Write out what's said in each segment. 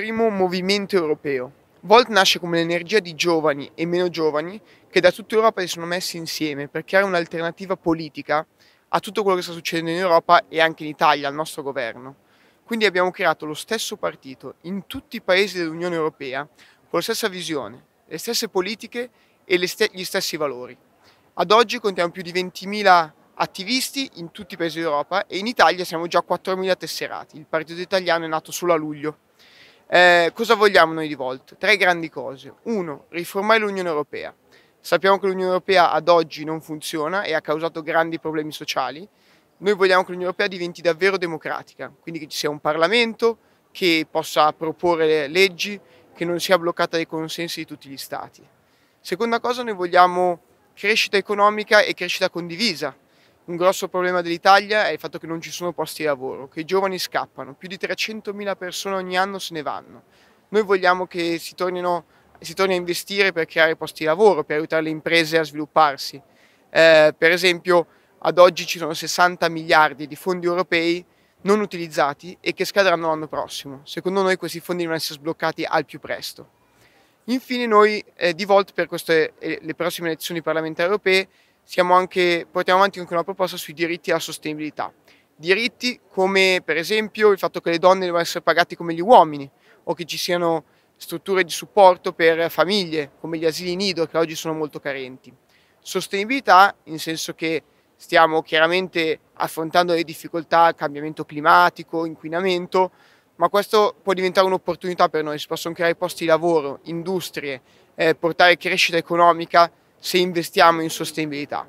primo movimento europeo. Volt nasce come l'energia di giovani e meno giovani che da tutta Europa si sono messi insieme per creare un'alternativa politica a tutto quello che sta succedendo in Europa e anche in Italia, al nostro governo. Quindi abbiamo creato lo stesso partito in tutti i paesi dell'Unione Europea, con la stessa visione, le stesse politiche e st gli stessi valori. Ad oggi contiamo più di 20.000 attivisti in tutti i paesi d'Europa e in Italia siamo già 4.000 tesserati. Il partito italiano è nato solo a luglio. Eh, cosa vogliamo noi di Volt? Tre grandi cose. Uno, riformare l'Unione Europea. Sappiamo che l'Unione Europea ad oggi non funziona e ha causato grandi problemi sociali. Noi vogliamo che l'Unione Europea diventi davvero democratica, quindi che ci sia un Parlamento che possa proporre leggi, che non sia bloccata dai consensi di tutti gli Stati. Seconda cosa, noi vogliamo crescita economica e crescita condivisa, un grosso problema dell'Italia è il fatto che non ci sono posti di lavoro, che i giovani scappano, più di 300.000 persone ogni anno se ne vanno. Noi vogliamo che si, tornino, si torni a investire per creare posti di lavoro, per aiutare le imprese a svilupparsi. Eh, per esempio, ad oggi ci sono 60 miliardi di fondi europei non utilizzati e che scadranno l'anno prossimo. Secondo noi questi fondi devono essere sbloccati al più presto. Infine noi eh, di Volt per queste, eh, le prossime elezioni parlamentari europee siamo anche, portiamo avanti anche una proposta sui diritti alla sostenibilità. Diritti come per esempio il fatto che le donne devono essere pagate come gli uomini o che ci siano strutture di supporto per famiglie come gli asili nido che oggi sono molto carenti. Sostenibilità in senso che stiamo chiaramente affrontando le difficoltà, cambiamento climatico, inquinamento, ma questo può diventare un'opportunità per noi, si possono creare posti di lavoro, industrie, eh, portare crescita economica se investiamo in sostenibilità.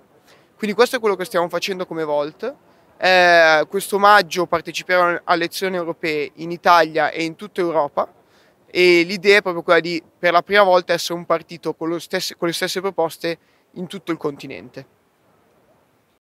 Quindi questo è quello che stiamo facendo come Volt. Eh, questo maggio parteciperò a lezioni europee in Italia e in tutta Europa e l'idea è proprio quella di per la prima volta essere un partito con, stesse, con le stesse proposte in tutto il continente.